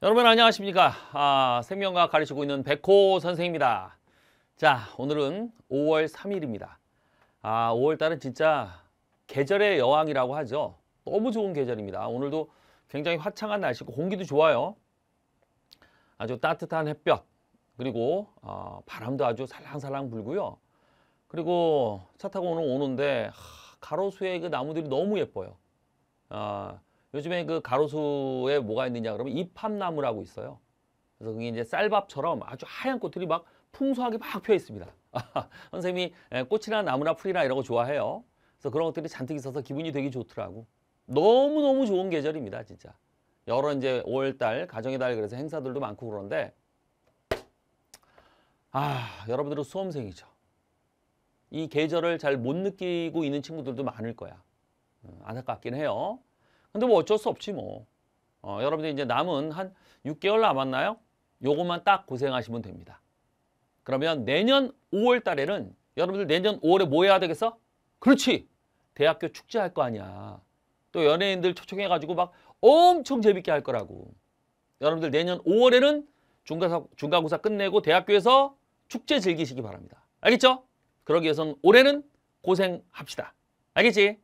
여러분 안녕하십니까 아, 생명과 학 가르치고 있는 백호 선생입니다 자 오늘은 5월 3일입니다 아 5월달은 진짜 계절의 여왕이라고 하죠 너무 좋은 계절입니다 오늘도 굉장히 화창한 날씨고 공기도 좋아요 아주 따뜻한 햇볕 그리고 어, 바람도 아주 살랑살랑 불고요 그리고 차 타고 오는 오는데 하, 가로수의 그 나무들이 너무 예뻐요 아, 요즘에 그 가로수에 뭐가 있느냐 그러면 잎합나무라고 있어요. 그래서 그게 이제 쌀밥처럼 아주 하얀 꽃들이 막 풍성하게 막 펴 있습니다. 아, 선생님이 예, 꽃이나 나무나 풀이나 이런 거 좋아해요. 그래서 그런 것들이 잔뜩 있어서 기분이 되게 좋더라고. 너무너무 좋은 계절입니다, 진짜. 여러 이제 5월달, 가정의 달 그래서 행사들도 많고 그런데 아, 여러분들은 수험생이죠. 이 계절을 잘 못 느끼고 있는 친구들도 많을 거야. 음, 안타깝긴 해요. 근데 뭐 어쩔 수 없지 뭐. 어, 여러분들 이제 남은 한 6개월 남았나요? 요것만 딱 고생하시면 됩니다. 그러면 내년 5월 달에는 여러분들 내년 5월에 뭐 해야 되겠어? 그렇지. 대학교 축제 할거 아니야. 또 연예인들 초청해가지고 막 엄청 재밌게 할 거라고. 여러분들 내년 5월에는 중간사, 중간고사 끝내고 대학교에서 축제 즐기시기 바랍니다. 알겠죠? 그러기 위해서는 올해는 고생합시다. 알겠지?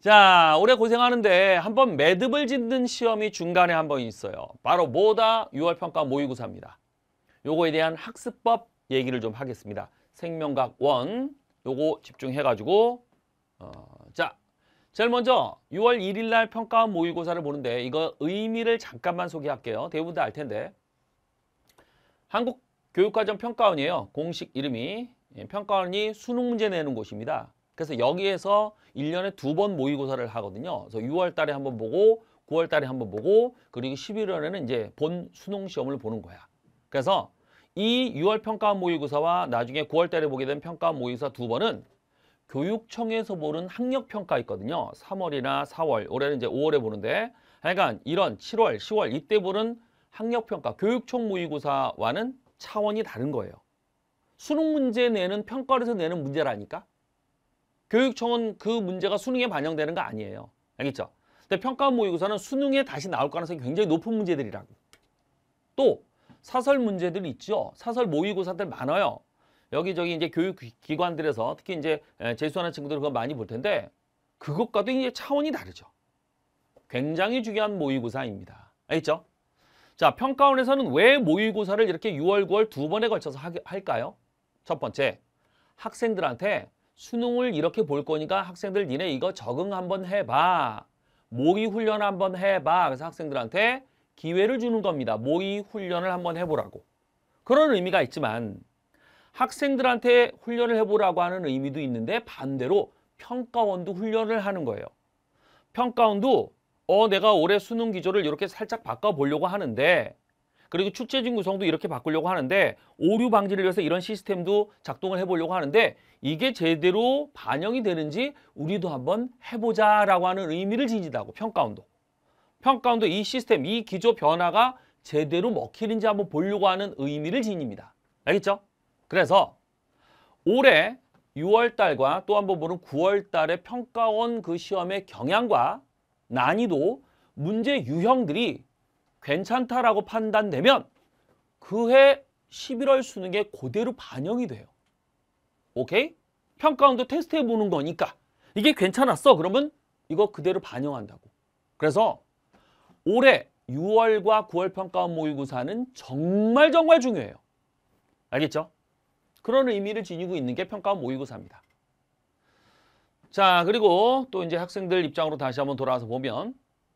자, 올해 고생하는데 한번 매듭을 짓는 시험이 중간에 한번 있어요. 바로 모다 6월 평가 모의고사입니다. 요거에 대한 학습법 얘기를 좀 하겠습니다. 생명각 원 요거 집중해가지고 어, 자, 제일 먼저 6월 1일 날 평가 모의고사를 보는데 이거 의미를 잠깐만 소개할게요. 대부분 다 알 텐데 한국교육과정 평가원이에요. 공식 이름이 예, 평가원이 수능 문제 내는 곳입니다. 그래서 여기에서 1년에 두 번 모의고사를 하거든요. 그래서 6월 달에 한 번 보고 9월 달에 한 번 보고 그리고 11월에는 이제 본 수능 시험을 보는 거야. 그래서 이 6월 평가 모의고사와 나중에 9월 달에 보게 된평가 모의고사 두 번은 교육청에서 보는 학력 평가 있거든요. 3월이나 4월, 올해는 이제 5월에 보는데 하여간 그러니까 이런 7월, 10월 이때 보는 학력 평가, 교육청 모의고사와는 차원이 다른 거예요. 수능 문제 내는 평가에서 내는 문제라니까. 교육청은 그 문제가 수능에 반영되는 거 아니에요. 알겠죠? 근데 평가 모의고사는 수능에 다시 나올 가능성이 굉장히 높은 문제들이라고. 또 사설 문제들 있죠. 사설 모의고사들 많아요. 여기저기 이제 교육기관들에서 특히 이제 재수하는 친구들은 그거 많이 볼 텐데 그것과도 이제 차원이 다르죠. 굉장히 중요한 모의고사입니다. 알겠죠? 자, 평가원에서는 왜 모의고사를 이렇게 6월, 9월 두 번에 걸쳐서 하, 할까요? 첫 번째, 학생들한테 수능을 이렇게 볼 거니까 학생들 니네 이거 적응 한번 해봐. 모의 훈련 한번 해봐. 그래서 학생들한테 기회를 주는 겁니다. 모의 훈련을 한번 해보라고. 그런 의미가 있지만 학생들한테 훈련을 해보라고 하는 의미도 있는데 반대로 평가원도 훈련을 하는 거예요. 평가원도 어 내가 올해 수능 기조를 이렇게 살짝 바꿔보려고 하는데 그리고 축제진 구성도 이렇게 바꾸려고 하는데 오류 방지를 위해서 이런 시스템도 작동을 해보려고 하는데 이게 제대로 반영이 되는지 우리도 한번 해보자라고 하는 의미를 지닌다고 평가운도 평가운도 이 시스템, 이 기조 변화가 제대로 먹히는지 한번 보려고 하는 의미를 지닙니다. 알겠죠? 그래서 올해 6월달과 또한번 보는 9월달의 평가원 그 시험의 경향과 난이도 문제 유형들이 괜찮다라고 판단되면 그해 11월 수능에 그대로 반영이 돼요. 오케이? 평가원도 테스트해 보는 거니까 이게 괜찮았어 그러면 이거 그대로 반영한다고. 그래서 올해 6월과 9월 평가원 모의고사는 정말 정말 중요해요. 알겠죠? 그런 의미를 지니고 있는 게 평가원 모의고사입니다. 자 그리고 또 이제 학생들 입장으로 다시 한번 돌아와서 보면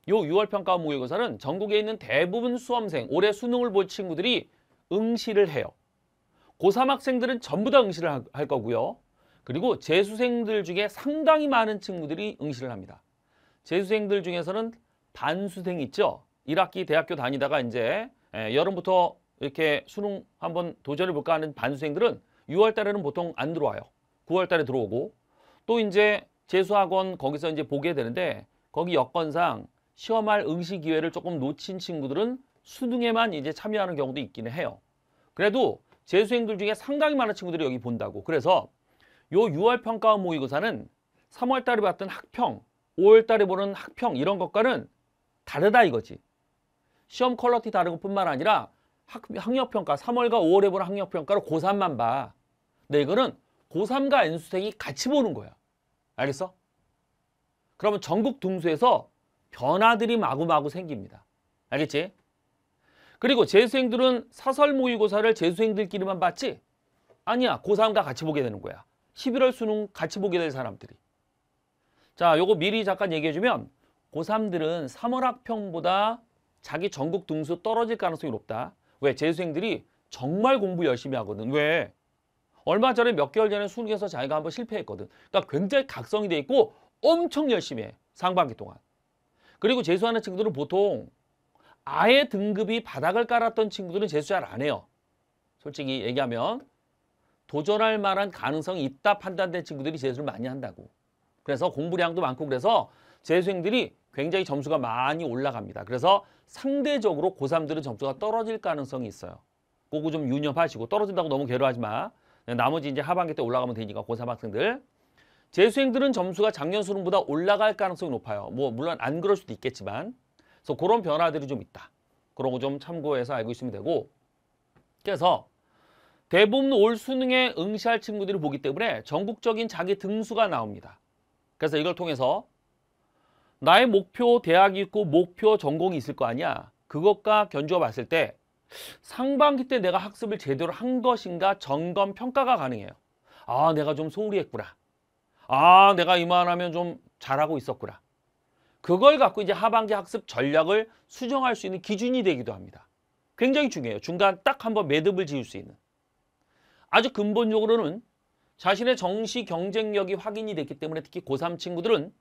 요 6월 평가 모의고사는 전국에 있는 대부분 수험생, 올해 수능을 볼 친구들이 응시를 해요. 고3 학생들은 전부 다 응시를 할 거고요. 그리고 재수생들 중에 상당히 많은 친구들이 응시를 합니다. 재수생들 중에서는 반수생 있죠. 1학기 대학교 다니다가 이제 예, 여름부터 이렇게 수능 한번 도전해 볼까 하는 반수생들은 6월 달에는 보통 안 들어와요. 9월 달에 들어오고 또 이제 재수학원 거기서 이제 보게 되는데 거기 여건상 시험할 응시 기회를 조금 놓친 친구들은 수능에만 이제 참여하는 경우도 있기는 해요. 그래도 재수생들 중에 상당히 많은 친구들이 여기 본다고. 그래서 요 6월 평가원 모의고사는 3월 달에 봤던 학평, 5월 달에 보는 학평 이런 것과는 다르다 이거지. 시험 퀄러티 다른 것뿐만 아니라 학, 학력평가 3월과 5월에 보는 학력평가로 고3만 봐. 근데 이거는 고3과 N수생이 같이 보는 거야. 알겠어? 그러면 전국 등수에서 변화들이 마구마구 생깁니다. 알겠지? 그리고 재수생들은 사설 모의고사를 재수생들끼리만 봤지? 아니야. 고3과 그 같이 보게 되는 거야. 11월 수능 같이 보게 될 사람들이. 자, 요거 미리 잠깐 얘기해주면 고3들은 3월 학평보다 자기 전국 등수 떨어질 가능성이 높다. 왜? 재수생들이 정말 공부 열심히 하거든. 왜? 얼마 전에 몇 개월 전에 수능에서 자기가 한번 실패했거든. 그러니까 굉장히 각성이 돼 있고 엄청 열심히 해. 상반기 동안. 그리고 재수하는 친구들은 보통 아예 등급이 바닥을 깔았던 친구들은 재수 잘 안 해요. 솔직히 얘기하면 도전할 만한 가능성이 있다 판단된 친구들이 재수를 많이 한다고. 그래서 공부량도 많고 그래서 재수생들이 굉장히 점수가 많이 올라갑니다. 그래서 상대적으로 고3들은 점수가 떨어질 가능성이 있어요. 그거 좀 유념하시고 떨어진다고 너무 괴로워하지 마. 나머지 이제 하반기 때 올라가면 되니까 고3 학생들 재수생들은 점수가 작년 수능보다 올라갈 가능성이 높아요. 뭐 물론 안 그럴 수도 있겠지만 그래서 그런 변화들이 좀 있다. 그런 거 좀 참고해서 알고 있으면 되고 그래서 대부분 올 수능에 응시할 친구들이 보기 때문에 전국적인 자기 등수가 나옵니다. 그래서 이걸 통해서 나의 목표 대학이 있고 목표 전공이 있을 거 아니야. 그것과 견주어 봤을 때 상반기 때 내가 학습을 제대로 한 것인가 점검 평가가 가능해요. 아 내가 좀 소홀히 했구나. 아 내가 이만하면 좀 잘하고 있었구나. 그걸 갖고 이제 하반기 학습 전략을 수정할 수 있는 기준이 되기도 합니다. 굉장히 중요해요. 중간 딱 한번 매듭을 지을 수 있는. 아주 근본적으로는 자신의 정시 경쟁력이 확인이 됐기 때문에 특히 고3 친구들은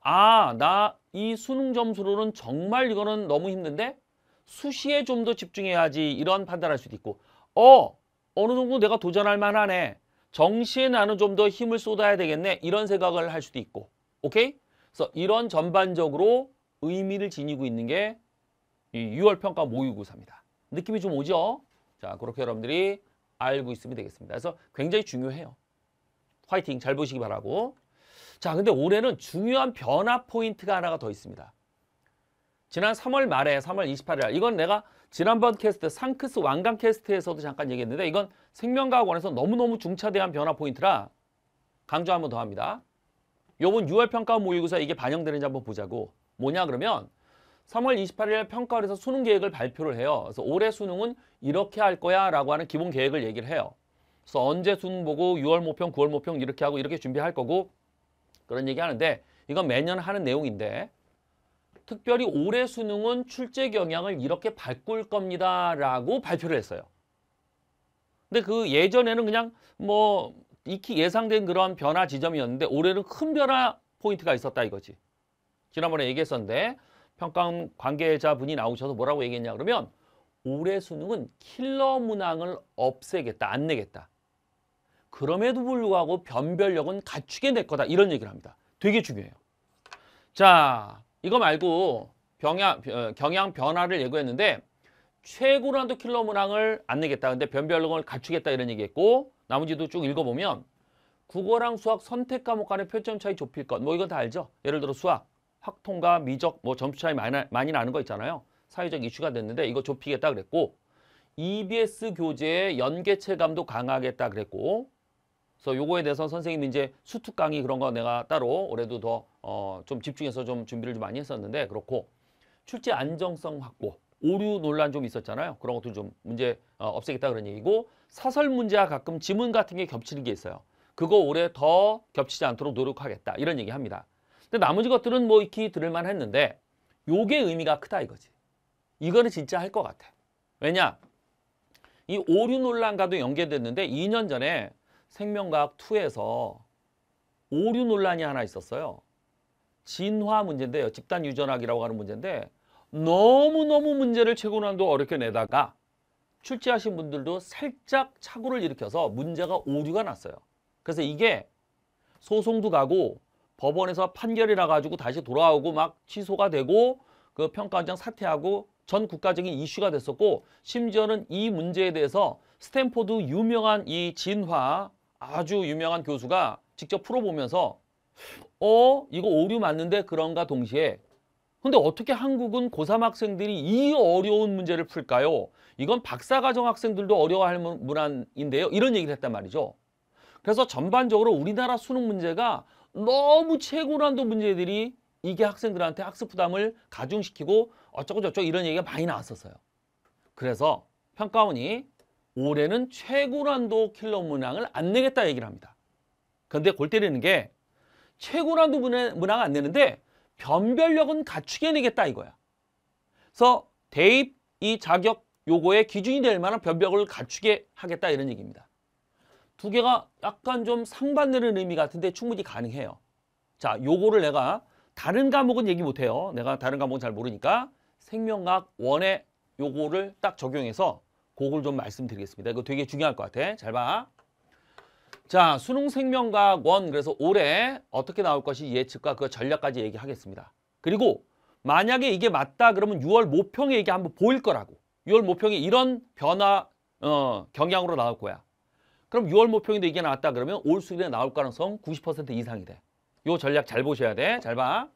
아, 나 이 수능 점수로는 정말 이거는 너무 힘든데 수시에 좀 더 집중해야지 이런 판단할 수도 있고 어, 어느 정도 내가 도전할 만하네. 정시에 나는 좀 더 힘을 쏟아야 되겠네 이런 생각을 할 수도 있고 오케이? 그래서 이런 전반적으로 의미를 지니고 있는 게이 6월 평가 모의고사입니다. 느낌이 좀 오죠? 자 그렇게 여러분들이 알고 있으면 되겠습니다. 그래서 굉장히 중요해요. 화이팅 잘 보시기 바라고 자 근데 올해는 중요한 변화 포인트가 하나가 더 있습니다. 지난 3월 말에 3월 28일 날 이건 내가 지난번 캐스트 상크스 왕강 캐스트에서도 잠깐 얘기했는데 이건 생명과학원에서 너무너무 중차대한 변화 포인트라 강조 한번 더 합니다. 요번 6월 평가 모의고사 이게 반영되는지 한번 보자고 뭐냐 그러면 3월 28일 평가원에서 수능 계획을 발표를 해요. 그래서 올해 수능은 이렇게 할 거야 라고 하는 기본 계획을 얘기를 해요. 그래서 언제 수능 보고 6월 모평, 9월 모평 이렇게 하고 이렇게 준비할 거고 그런 얘기 하는데 이건 매년 하는 내용인데 특별히 올해 수능은 출제 경향을 이렇게 바꿀 겁니다. 라고 발표를 했어요. 근데 그 예전에는 그냥 뭐 익히 예상된 그런 변화 지점이었는데 올해는 큰 변화 포인트가 있었다 이거지. 지난번에 얘기했었는데 평가원 관계자분이 나오셔서 뭐라고 얘기했냐 그러면 올해 수능은 킬러 문항을 없애겠다, 안 내겠다. 그럼에도 불구하고 변별력은 갖추게 될 거다 이런 얘기를 합니다. 되게 중요해요. 자, 이거 말고 병양, 어, 경향 변화를 예고했는데 최고 난도 킬러 문항을 안 내겠다. 근데 변별력을 갖추겠다 이런 얘기했고 나머지도 쭉 읽어보면 국어랑 수학 선택 과목 간의 표점 차이 좁힐 것. 뭐 이건 다 알죠. 예를 들어 수학, 학통과 미적 뭐 점수 차이 많이, 많이 나는 거 있잖아요. 사회적 이슈가 됐는데 이거 좁히겠다 그랬고 EBS 교재의 연계체감도 강화하겠다 그랬고 그래서 요거에 대해서 선생님이 이제 수특 강의 그런 거 내가 따로 올해도 더어좀 집중해서 좀 준비를 좀 많이 했었는데 그렇고 출제 안정성 확보 오류 논란 좀 있었잖아요. 그런 것도 좀 문제 어, 없애겠다 그런 얘기고 사설 문제와 가끔 지문 같은 게 겹치는 게 있어요. 그거 올해 더 겹치지 않도록 노력하겠다 이런 얘기합니다. 근데 나머지 것들은 뭐 익히 들을만 했는데 요게 의미가 크다 이거지. 이거는 진짜 할 것 같아. 왜냐? 이 오류 논란과도 연계됐는데 2년 전에 생명과학 2에서 오류 논란이 하나 있었어요. 진화 문제인데요. 집단 유전학이라고 하는 문제인데 너무너무 문제를 최고난도 어렵게 내다가 출제하신 분들도 살짝 착오를 일으켜서 문제가 오류가 났어요. 그래서 이게 소송도 가고 법원에서 판결이 나가지고 다시 돌아오고 막 취소가 되고 그 평가원장 사퇴하고 전 국가적인 이슈가 됐었고 심지어는 이 문제에 대해서 스탠포드 유명한 이 진화 아주 유명한 교수가 직접 풀어보면서 어 이거 오류 맞는데 그런가 동시에 근데 어떻게 한국은 고3 학생들이 이 어려운 문제를 풀까요? 이건 박사과정 학생들도 어려워할 문안인데요. 이런 얘기를 했단 말이죠. 그래서 전반적으로 우리나라 수능 문제가 너무 최고난도 문제들이 이게 학생들한테 학습 부담을 가중시키고 어쩌고저쩌고 이런 얘기가 많이 나왔었어요. 그래서 평가원이 올해는 최고난도 킬러 문항을 안 내겠다 얘기를 합니다. 그런데 골 때리는 게 최고난도 문항 안 내는데 변별력은 갖추게 내겠다 이거야. 그래서 대입 이 자격 요거의 기준이 될 만한 변별을 력 갖추게 하겠다 이런 얘기입니다. 두 개가 약간 좀 상반되는 의미 같은데 충분히 가능해요. 자, 요거를 내가 다른 과목은 얘기 못해요. 내가 다른 과목은 잘 모르니까 생명과학 1의 요거를 딱 적용해서 그걸 좀 말씀드리겠습니다. 이거 되게 중요할 것 같아. 잘 봐. 자, 수능 생명과학 원 그래서 올해 어떻게 나올 것이 예측과 그 전략까지 얘기하겠습니다. 그리고 만약에 이게 맞다 그러면 6월 모평에 이게 한번 보일 거라고. 6월 모평에 이런 변화 어, 경향으로 나올 거야. 그럼 6월 모평인데 이게 나왔다 그러면 올 수일에 나올 가능성 90% 이상이 돼. 요 전략 잘 보셔야 돼. 잘 봐.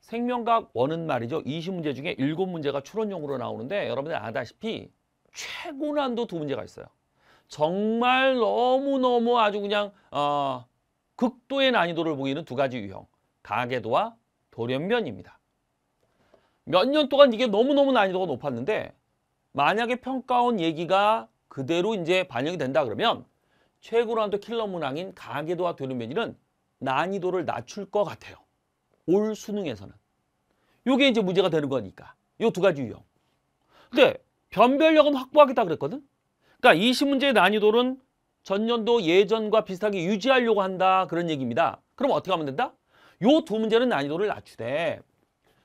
생명과학 원은 말이죠. 20문제 중에 7문제가 추론용으로 나오는데 여러분들 아다시피 최고난도 두 문제가 있어요. 정말 너무너무 아주 그냥 어, 극도의 난이도를 보이는 두 가지 유형. 가계도와 돌연변입니다. 몇 년 동안 이게 너무너무 난이도가 높았는데 만약에 평가원 얘기가 그대로 이제 반영이 된다 그러면 최고 난도 킬러 문항인 가계도와 돌연변이는 난이도를 낮출 것 같아요. 올 수능에서는. 요게 이제 문제가 되는 거니까. 요 두 가지 유형. 근데 변별력은 확보하겠다 그랬거든. 그러니까 이 시문제의 난이도는 전년도 예전과 비슷하게 유지하려고 한다 그런 얘기입니다. 그럼 어떻게 하면 된다? 요 두 문제는 난이도를 낮추되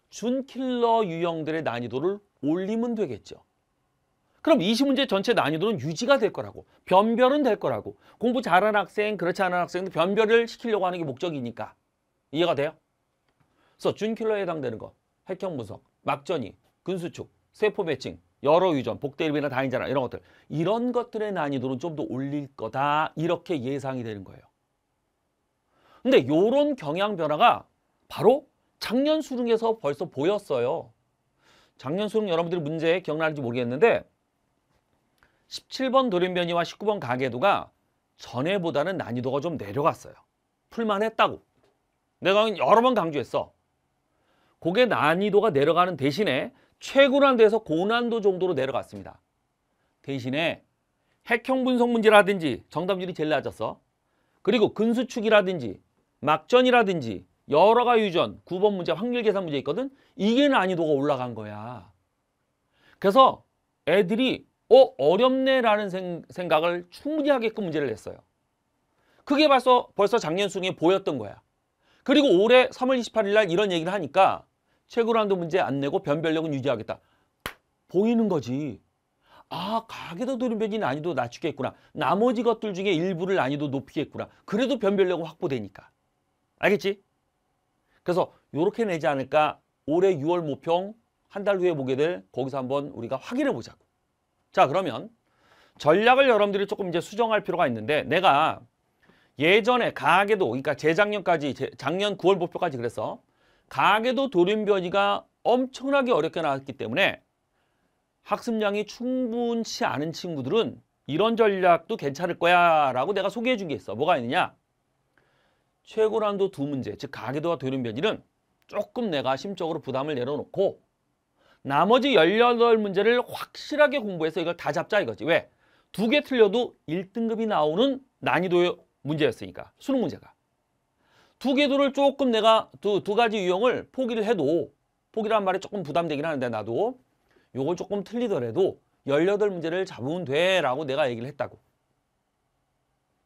준킬러 유형들의 난이도를 올리면 되겠죠. 그럼 이 시문제 전체 난이도는 유지가 될 거라고 변별은 될 거라고 공부 잘하는 학생 그렇지 않은 학생도 변별을 시키려고 하는 게 목적이니까 이해가 돼요? 그래서 준킬러에 해당되는 거 핵형 분석, 막전이, 근수축, 세포 배칭, 여러 유전, 복대일변이나 다인자나 이런 것들 이런 것들의 난이도는 좀 더 올릴 거다 이렇게 예상이 되는 거예요. 근데 이런 경향 변화가 바로 작년 수능에서 벌써 보였어요. 작년 수능 여러분들이 문제 기억나는지 모르겠는데 17번 돌연변이와 19번 가계도가 전에보다는 난이도가 좀 내려갔어요. 풀만 했다고. 내가 여러 번 강조했어. 그게 난이도가 내려가는 대신에 최고난도에서 고난도 정도로 내려갔습니다. 대신에 핵형 분석 문제라든지 정답률이 제일 낮았어. 그리고 근수축이라든지 막전이라든지 여러가 유전, 9번 문제, 확률 계산 문제 있거든. 이게 난이도가 올라간 거야. 그래서 애들이 어 어렵네라는 생, 각을 충분히 하게끔 문제를 냈어요. 그게 벌써 벌써 작년 수능에 보였던 거야. 그리고 올해 3월 28일 날 이런 얘기를 하니까 채굴한도 문제 안 내고 변별력은 유지하겠다. 보이는 거지. 아 가게도 돌변이 난이도 낮추겠구나. 나머지 것들 중에 일부를 난이도 높이겠구나. 그래도 변별력은 확보되니까. 알겠지? 그래서 요렇게 내지 않을까 올해 6월 모평 한 달 후에 보게 될 거기서 한번 우리가 확인해 보자고. 자 그러면 전략을 여러분들이 조금 이제 수정할 필요가 있는데 내가 예전에 가게도 그러니까 재작년까지 재, 작년 9월 목표까지 그래서 강에도 돌연변이가 엄청나게 어렵게 나왔기 때문에 학습량이 충분치 않은 친구들은 이런 전략도 괜찮을 거야 라고 내가 소개해 준 게 있어. 뭐가 있느냐? 최고난도 두 문제, 즉 가계도와 돌연변이는 조금 내가 심적으로 부담을 내려놓고 나머지 열여덟 문제를 확실하게 공부해서 이걸 다 잡자 이거지. 왜? 두 개 틀려도 일등급이 나오는 난이도의 문제였으니까. 수능 문제가. 두개도를 조금 내가 두, 두 가지 유형을 포기를 해도 포기란 말이 조금 부담되긴 하는데 나도 요건 조금 틀리더라도 18문제를 잡으면 돼 라고 내가 얘기를 했다고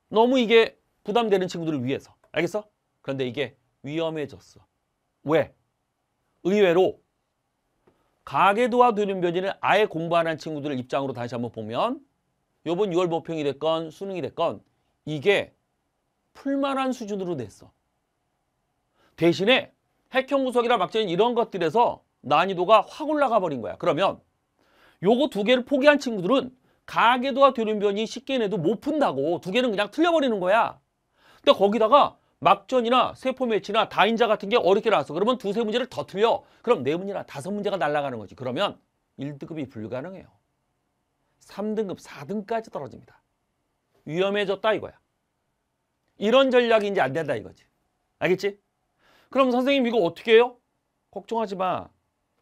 너무 이게 부담되는 친구들을 위해서 알겠어? 그런데 이게 위험해졌어 왜? 의외로 가계도와 두륜변이를 아예 공부 안 한 친구들 을 입장으로 다시 한번 보면 요번 6월 모평이 됐건 수능이 됐건 이게 풀만한 수준으로 됐어 대신에 핵형 구석이나 막재인 이런 것들에서 난이도가 확 올라가 버린 거야. 그러면 요거 두 개를 포기한 친구들은 가계도와 되륜변이 쉽게 내도 못 푼다고 두 개는 그냥 틀려버리는 거야. 근데 거기다가 막전이나 세포 매치나 다인자 같은 게 어렵게 나왔어. 그러면 두세 문제를 더 틀려. 그럼 네 문제나 다섯 문제가 날아가는 거지. 그러면 1등급이 불가능해요. 3등급, 4등까지 떨어집니다. 위험해졌다 이거야. 이런 전략이 이제 안 된다 이거지. 알겠지? 그럼 선생님 이거 어떻게 해요? 걱정하지 마.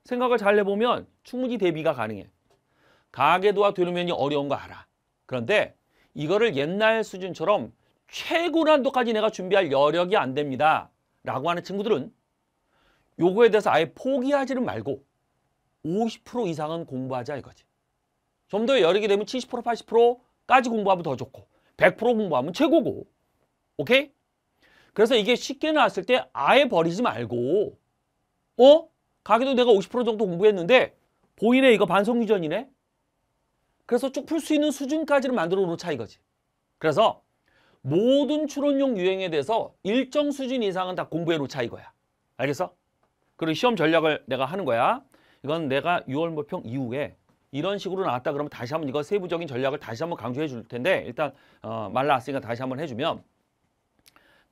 생각을 잘 해보면 충분히 대비가 가능해. 가계도와 되루면이 어려운 거 알아. 그런데 이거를 옛날 수준처럼 최고난도까지 내가 준비할 여력이 안 됩니다. 라고 하는 친구들은 요거에 대해서 아예 포기하지는 말고 50% 이상은 공부하자 이거지. 좀 더 여력이 되면 70% 80%까지 공부하면 더 좋고 100% 공부하면 최고고. 오케이? 그래서 이게 쉽게 나왔을 때 아예 버리지 말고 어? 가기도 내가 50% 정도 공부했는데 보이네 이거 반송유전이네. 그래서 쭉 풀 수 있는 수준까지를 만들어 놓은 차이거지. 그래서 모든 추론용 유행에 대해서 일정 수준 이상은 다 공부해 놓자 이거야. 알겠어? 그리고 시험 전략을 내가 하는 거야. 이건 내가 6월 모평 이후에 이런 식으로 나왔다 그러면 다시 한번 이거 세부적인 전략을 다시 한번 강조해 줄 텐데 일단 어, 말 나왔으니까 다시 한번 해주면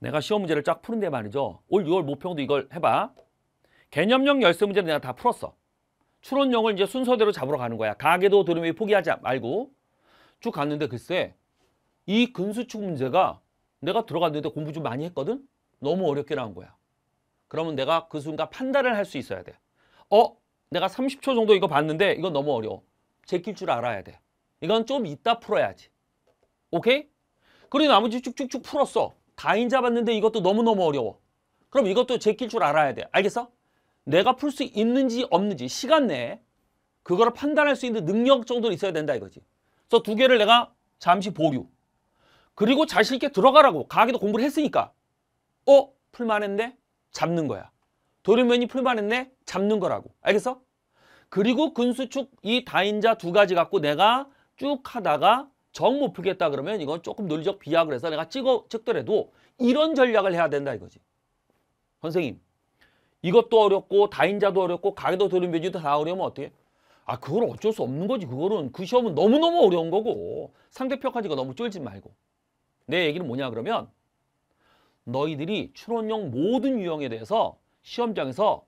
내가 시험 문제를 쫙 푸는데 말이죠. 올 6월 모평도 이걸 해봐. 개념형 열쇠 문제는 내가 다 풀었어. 추론용을 이제 순서대로 잡으러 가는 거야. 가계도 도림이 포기하지 말고 쭉 갔는데 글쎄 이 근수축 문제가 내가 들어갔는데 공부 좀 많이 했거든? 너무 어렵게 나온 거야. 그러면 내가 그 순간 판단을 할 수 있어야 돼. 어? 내가 30초 정도 이거 봤는데 이건 너무 어려워. 제낄 줄 알아야 돼. 이건 좀 이따 풀어야지. 오케이? 그리고 나머지 쭉쭉쭉 풀었어. 다인 잡았는데 이것도 너무너무 어려워. 그럼 이것도 제낄 줄 알아야 돼. 알겠어? 내가 풀 수 있는지 없는지 시간 내에 그걸 판단할 수 있는 능력 정도는 있어야 된다 이거지. 그래서 두 개를 내가 잠시 보류. 그리고 자신 있게 들어가라고. 가기도 공부를 했으니까. 어? 풀만했네? 잡는 거야. 도련면이 풀만했네? 잡는 거라고. 알겠어? 그리고 근수축 이 다인자 두 가지 갖고 내가 쭉 하다가 정못 풀겠다 그러면 이건 조금 논리적 비약을 해서 내가 찍어 찍더라도 이런 전략을 해야 된다 이거지. 선생님 이것도 어렵고 다인자도 어렵고 가계도 도림변지도 다 어려우면 어떻게? 아 그걸 어쩔 수 없는 거지 그거는 그 시험은 너무너무 어려운 거고 상대표 까지가 너무 쫄지 말고 내 얘기는 뭐냐 그러면 너희들이 추론형 모든 유형에 대해서 시험장에서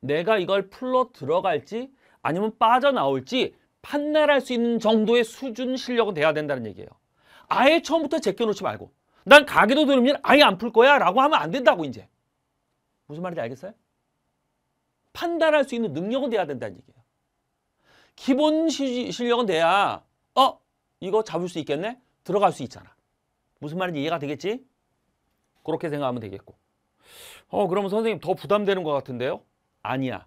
내가 이걸 풀러 들어갈지 아니면 빠져나올지 판단할 수 있는 정도의 수준 실력은 돼야 된다는 얘기예요. 아예 처음부터 제껴놓지 말고 난 가게도 들으면 아예 안 풀 거야 라고 하면 안 된다고 이제. 무슨 말인지 알겠어요? 판단할 수 있는 능력은 돼야 된다는 얘기예요. 기본 시, 실력은 돼야 어? 이거 잡을 수 있겠네? 들어갈 수 있잖아. 무슨 말인지 이해가 되겠지? 그렇게 생각하면 되겠고. 어, 그러면 선생님 더 부담되는 것 같은데요? 아니야.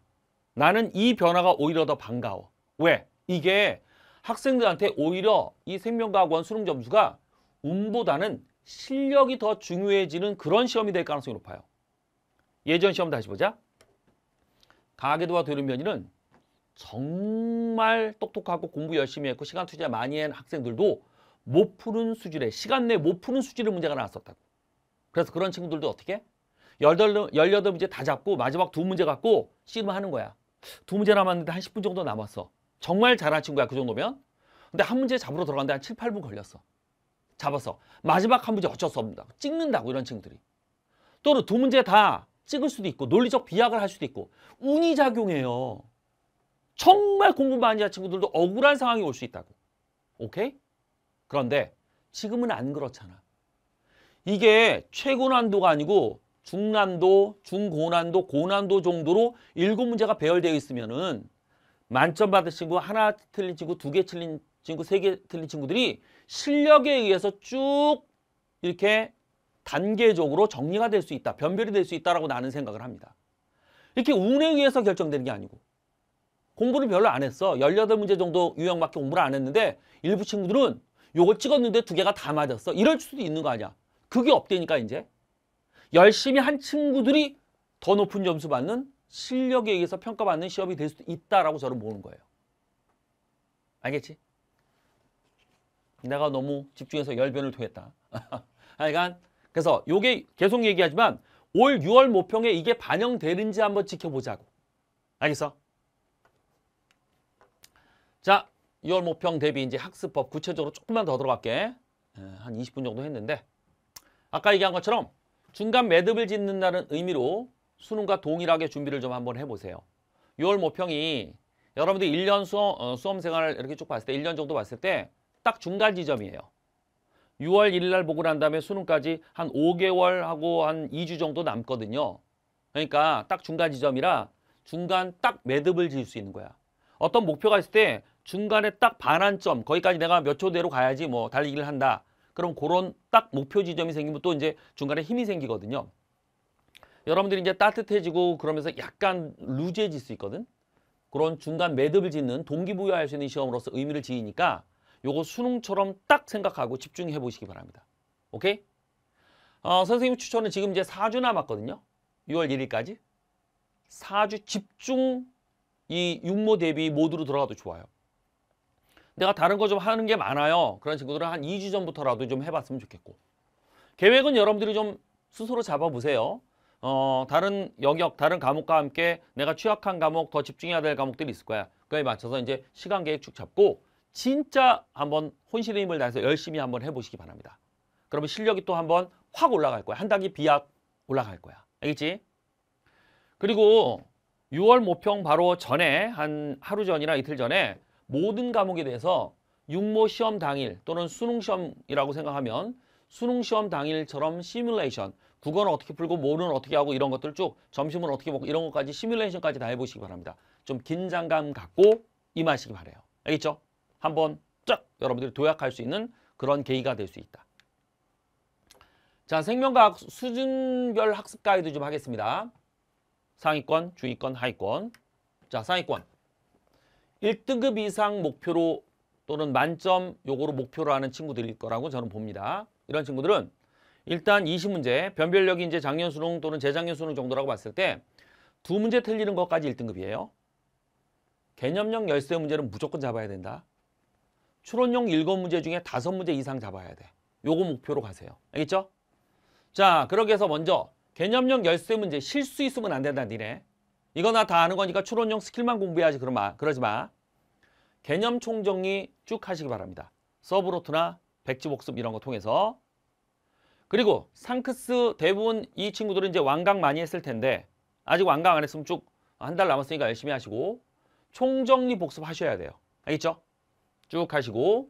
나는 이 변화가 오히려 더 반가워. 왜? 이게 학생들한테 오히려 이 생명과학원 수능 점수가 운보다는 실력이 더 중요해지는 그런 시험이 될 가능성이 높아요. 예전 시험 다시 보자. 가계도와 도련면이는 정말 똑똑하고 공부 열심히 했고 시간 투자 많이 한 학생들도 못 푸는 수준에 시간 내에 못 푸는 수준의 문제가 나왔었다고. 그래서 그런 친구들도 어떻게? 해? 18, 18문제 다 잡고 마지막 두 문제 갖고 씨름 하는 거야. 두 문제 남았는데 한 10분 정도 남았어. 정말 잘한 친구야 그 정도면 근데 한 문제 잡으러 들어간데 한 7, 8분 걸렸어 잡아서 마지막 한 문제 어쩔 수 없다 찍는다고 이런 친구들이 또는 두 문제 다 찍을 수도 있고 논리적 비약을 할 수도 있고 운이 작용해요 정말 공부 많이 한 친구들도 억울한 상황이 올 수 있다고 오케이? 그런데 지금은 안 그렇잖아 이게 최고난도가 아니고 중난도, 중고난도, 고난도 정도로 일곱 문제가 배열되어 있으면은 만점 받은 친구, 하나 틀린 친구, 두 개 틀린 친구, 세 개 틀린 친구들이 실력에 의해서 쭉 이렇게 단계적으로 정리가 될 수 있다, 변별이 될 수 있다라고 나는 생각을 합니다. 이렇게 운에 의해서 결정되는 게 아니고 공부를 별로 안 했어. 열여덟 문제 정도 유형밖에 공부를 안 했는데 일부 친구들은 요걸 찍었는데 두 개가 다 맞았어. 이럴 수도 있는 거 아니야. 그게 없대니까 이제. 열심히 한 친구들이 더 높은 점수 받는 실력에 의해서 평가받는 시험이 될 수도 있다라고 저는 보는 거예요. 알겠지? 내가 너무 집중해서 열변을 토했다. 그러니까 그래서 요게 계속 얘기하지만 올 6월 모평에 이게 반영되는지 한번 지켜보자고. 알겠어? 자, 6월 모평 대비 이제 학습법 구체적으로 조금만 더 들어갈게. 예, 한 20분 정도 했는데 아까 얘기한 것처럼 중간 매듭을 짓는 다는 의미로 수능과 동일하게 준비를 좀 한번 해보세요. 6월 모평이 여러분들 1년 수험, 어, 수험 생활을 이렇게 쭉 봤을 때 1년 정도 봤을 때 딱 중간 지점이에요. 6월 1일 날 보고 난 다음에 수능까지 한 5개월 하고 한 2주 정도 남거든요. 그러니까 딱 중간 지점이라 중간 딱 매듭을 지을 수 있는 거야. 어떤 목표가 있을 때 중간에 딱 반환점 거기까지 내가 몇초 내로 가야지 뭐 달리기를 한다. 그럼 그런 딱 목표 지점이 생기면 또 이제 중간에 힘이 생기거든요. 여러분들이 이제 따뜻해지고 그러면서 약간 루즈해질 수 있거든. 그런 중간 매듭을 짓는 동기부여할 수 있는 시험으로서 의미를 지니까 요거 수능처럼 딱 생각하고 집중해 보시기 바랍니다. 오케이? 어, 선생님 추천은 지금 이제 4주 남았거든요. 6월 1일까지. 4주 집중 이 육모 대비 모드로 들어가도 좋아요. 내가 다른 거 좀 하는 게 많아요. 그런 친구들은 한 2주 전부터라도 좀 해봤으면 좋겠고. 계획은 여러분들이 좀 스스로 잡아보세요. 어, 다른 영역, 다른 과목과 함께 내가 취약한 과목, 더 집중해야 될 과목들이 있을 거야. 그에 맞춰서 이제 시간 계획 쭉 잡고 진짜 한번 혼신의 힘을 다해서 열심히 한번 해보시기 바랍니다. 그러면 실력이 또 한번 확 올라갈 거야. 한 단계 비약 올라갈 거야. 알겠지? 그리고 6월 모평 바로 전에 한 하루 전이나 이틀 전에 모든 과목에 대해서 육모 시험 당일 또는 수능 시험이라고 생각하면 수능시험 당일처럼 시뮬레이션 국어는 어떻게 풀고 모는 어떻게 하고 이런 것들 쭉 점심은 어떻게 먹고 이런 것까지 시뮬레이션까지 다 해보시기 바랍니다. 좀 긴장감 갖고 임하시기 바래요. 알겠죠? 한번 쫙 여러분들이 도약할 수 있는 그런 계기가 될 수 있다. 자 생명과학 수준별 학습 가이드 좀 하겠습니다. 상위권, 중위권, 하위권 자 상위권 1등급 이상 목표로 또는 만점 요거로 목표로 하는 친구들일 거라고 저는 봅니다. 이런 친구들은 일단 20문제, 변별력이 이제 작년 수능 또는 재작년 수능 정도라고 봤을 때 두 문제 틀리는 것까지 1등급이에요. 개념형 열쇠 문제는 무조건 잡아야 된다. 추론형 7 문제 중에 5 문제 이상 잡아야 돼. 요거 목표로 가세요. 알겠죠? 자, 그러게해서 먼저 개념형 열쇠 문제 실수 있으면 안 된다, 니네. 이거나 다 아는 거니까 추론형 스킬만 공부해야지 그러지 마. 개념 총정리 쭉 하시기 바랍니다. 서브로트나 백지복습 이런 거 통해서 그리고 상크스 대부분 이 친구들은 이제 완강 많이 했을 텐데 아직 완강 안 했으면 쭉 한 달 남았으니까 열심히 하시고 총정리 복습 하셔야 돼요. 알겠죠? 쭉 하시고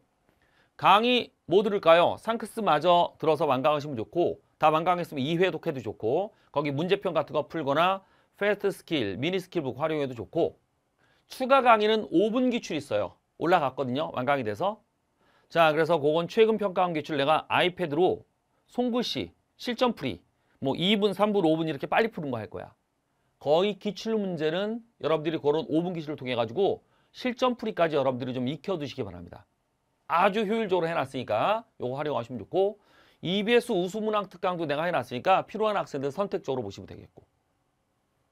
강의 뭐 들을까요? 상크스마저 들어서 완강하시면 좋고 다 완강했으면 2회 독해도 좋고 거기 문제편 같은 거 풀거나 패스트 스킬, 미니 스킬북 활용해도 좋고 추가 강의는 5분 기출 있어요. 올라갔거든요. 완강이 돼서 자 그래서 그건 최근 평가원 기출 내가 아이패드로 송글씨, 실전풀이 뭐 2분, 3분, 5분 이렇게 빨리 푸는 거 할 거야. 거의 기출 문제는 여러분들이 그런 5분 기출을 통해 가지고 실전풀이까지 여러분들이 좀 익혀두시기 바랍니다. 아주 효율적으로 해놨으니까 요거 활용하시면 좋고 EBS 우수문항 특강도 내가 해놨으니까 필요한 학생들 선택적으로 보시면 되겠고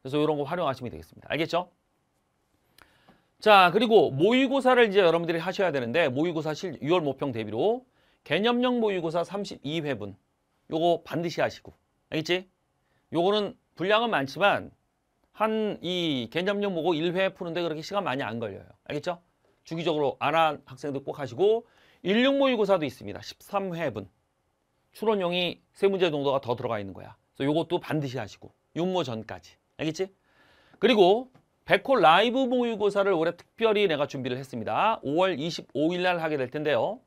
그래서 이런 거 활용하시면 되겠습니다. 알겠죠? 자 그리고 모의고사를 이제 여러분들이 하셔야 되는데 모의고사 실 6월 모평 대비로 개념형 모의고사 32회분 요거 반드시 하시고 알겠지? 요거는 분량은 많지만 한 이 개념형 모고 1회 푸는데 그렇게 시간 많이 안 걸려요 알겠죠? 주기적으로 안 한 학생들 꼭 하시고 16 모의고사도 있습니다 13회분 추론용이세 문제 정도가 더 들어가 있는 거야 그래서 요것도 반드시 하시고 육모 전까지 알겠지? 그리고 백호 라이브 모의고사를 올해 특별히 내가 준비를 했습니다. 5월 25일 날 하게 될 텐데요.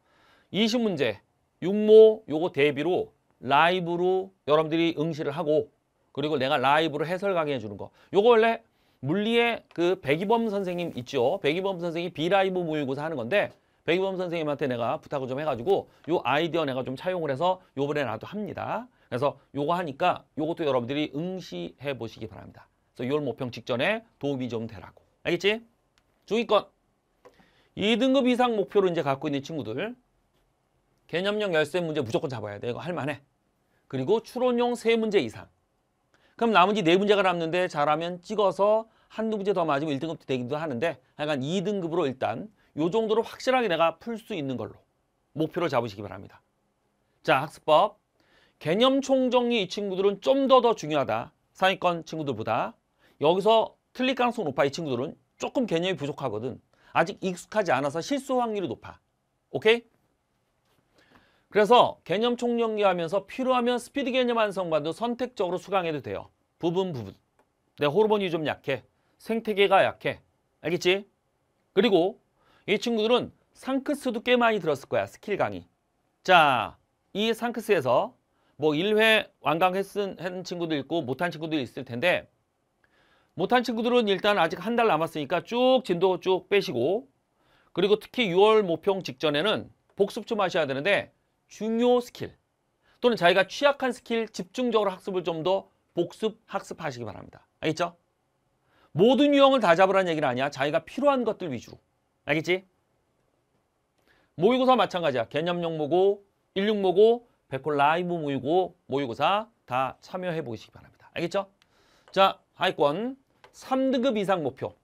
20문제, 육모 요거 대비로 라이브로 여러분들이 응시를 하고 그리고 내가 라이브로 해설 강의해 주는 거. 요거 원래 물리의 그 백이범 선생님 있죠. 백이범 선생님 비라이브 모의고사 하는 건데 백이범 선생님한테 내가 부탁을 좀 해가지고 요 아이디어 내가 좀 차용을 해서 요번에 나도 합니다. 그래서 요거 하니까 요것도 여러분들이 응시해 보시기 바랍니다. 그래서 6월 모평 직전에 도움이 좀 되라고. 알겠지? 중위권. 2등급 이상 목표로 이제 갖고 있는 친구들. 개념형 열쇠 문제 무조건 잡아야 돼. 이거 할만해. 그리고 추론용 3문제 이상. 그럼 나머지 4문제가 남는데 잘하면 찍어서 한두 문제 더 맞으면 1등급 되기도 하는데 약간 2등급으로 일단 요 정도로 확실하게 내가 풀 수 있는 걸로 목표를 잡으시기 바랍니다. 자, 학습법. 개념 총정리 이 친구들은 좀 더더 더 중요하다. 상위권 친구들보다 여기서 틀릴 가능성 높아 이 친구들은 조금 개념이 부족하거든. 아직 익숙하지 않아서 실수 확률이 높아. 오케이? 그래서 개념 총정리하면서 필요하면 스피드 개념 완성반도 선택적으로 수강해도 돼요. 부분 부분. 내 호르몬이 좀 약해. 생태계가 약해. 알겠지? 그리고 이 친구들은 상크스도 꽤 많이 들었을 거야. 스킬 강의. 자, 이 상크스에서 뭐 1회 완강 했은, 친구도 있고 못한 친구도 있을 텐데 못한 친구들은 일단 아직 한 달 남았으니까 쭉 진도 쭉 빼시고 그리고 특히 6월 모평 직전에는 복습 좀 하셔야 되는데 중요 스킬 또는 자기가 취약한 스킬 집중적으로 학습을 좀 더 복습 학습하시기 바랍니다. 알겠죠? 모든 유형을 다 잡으라는 얘기는 아니야. 자기가 필요한 것들 위주로. 알겠지? 모의고사 마찬가지야. 개념용 모고, 16모고, 백골 라이브 모의고, 모의고사 다 참여해 보시기 바랍니다. 알겠죠? 자, 하위권 3등급 이상 목표.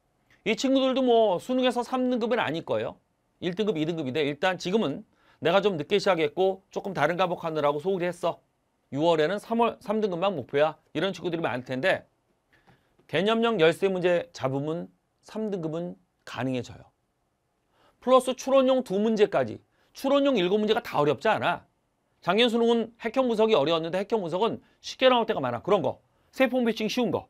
이 친구들도 뭐 수능에서 3등급은 아닐 거예요. 1등급, 2등급인데 일단 지금은 내가 좀 늦게 시작했고 조금 다른 과목 하느라고 소홀히 했어. 6월에는 3월 3등급만 목표야. 이런 친구들이 많을 텐데 개념형 열세 문제 잡으면 3등급은 가능해져요. 플러스 추론용 두 문제까지 추론용 일곱 문제가 다 어렵지 않아. 작년 수능은 핵형 분석이 어려웠는데 핵형 분석은 쉽게 나올 때가 많아. 그런 거. 세포 매칭 쉬운 거.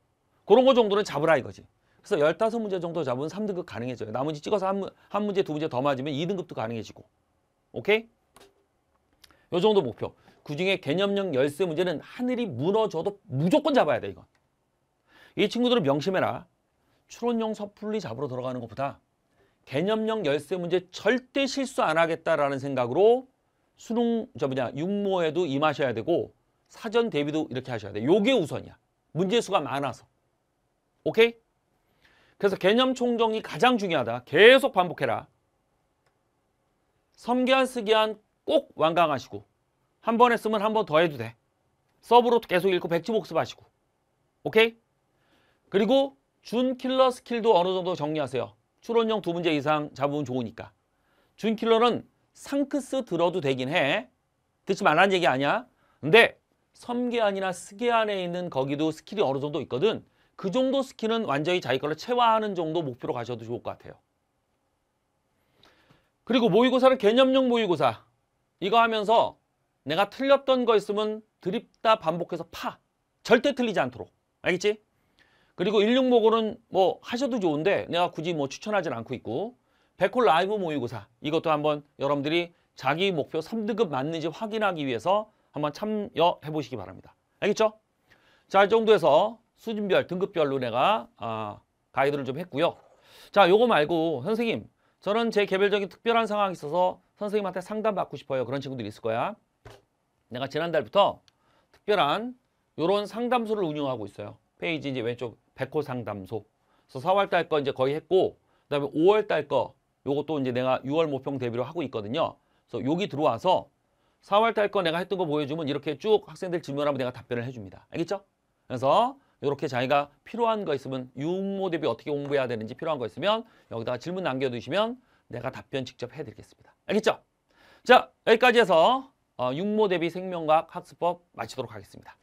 그런 거 정도는 잡으라 이거지. 그래서 열다섯 문제 정도 잡으면 삼등급 가능해져요. 나머지 찍어서 한, 한 문제, 두 문제 더 맞으면 이등급도 가능해지고. 오케이? 요 정도 목표. 그중에 개념형 열쇠 문제는 하늘이 무너져도 무조건 잡아야 돼, 이건. 이 친구들은 명심해라. 추론형 섣불리 잡으러 들어가는 것보다 개념형 열쇠 문제 절대 실수 안 하겠다라는 생각으로 수능, 저 뭐냐, 육모에도 임하셔야 되고 사전 대비도 이렇게 하셔야 돼. 요게 우선이야. 문제수가 많아서. 오케이? 그래서 개념 총정이 가장 중요하다. 계속 반복해라. 섬기한 쓰기한 꼭 완강하시고 한 번 했으면 한 번 더 해도 돼. 서브로 계속 읽고 백지 복습하시고 오케이? 그리고 준킬러 스킬도 어느 정도 정리하세요. 추론형 두 문제 이상 잡으면 좋으니까. 준킬러는 상크스 들어도 되긴 해. 듣지 말라는 얘기 아니야. 근데 섬계안이나 스계안에 있는 거기도 스킬이 어느 정도 있거든. 그 정도 스킬은 완전히 자기 걸로 체화하는 정도 목표로 가셔도 좋을 것 같아요. 그리고 모의고사를개념용 모의고사. 이거 하면서 내가 틀렸던 거 있으면 드립다 반복해서 파. 절대 틀리지 않도록. 알겠지? 그리고 16모고는 뭐 하셔도 좋은데 내가 굳이 뭐 추천하진 않고 있고 백홀 라이브 모의고사 이것도 한번 여러분들이 자기 목표 3등급 맞는지 확인하기 위해서 한번 참여해 보시기 바랍니다. 알겠죠? 자, 이 정도에서 수준별, 등급별로 내가 어, 가이드를 좀 했고요. 자, 요거 말고 선생님, 저는 제 개별적인 특별한 상황이 있어서 선생님한테 상담받고 싶어요. 그런 친구들이 있을 거야. 내가 지난달부터 특별한 요런 상담소를 운영하고 있어요. 페이지 이제 왼쪽 백호 상담소. 그래서 4월달 거 이제 거의 했고 그다음에 5월달 거 요것도 이제 내가 6월 모평 대비로 하고 있거든요. 그래서 여기 들어와서 4월달 거 내가 했던 거 보여주면 이렇게 쭉 학생들 질문하면 내가 답변을 해줍니다. 알겠죠? 그래서 이렇게 자기가 필요한 거 있으면 육모 대비 어떻게 공부해야 되는지 필요한 거 있으면 여기다가 질문 남겨두시면 내가 답변 직접 해드리겠습니다. 알겠죠? 자 여기까지 해서 육모 어, 대비 생명과학 학습법 마치도록 하겠습니다.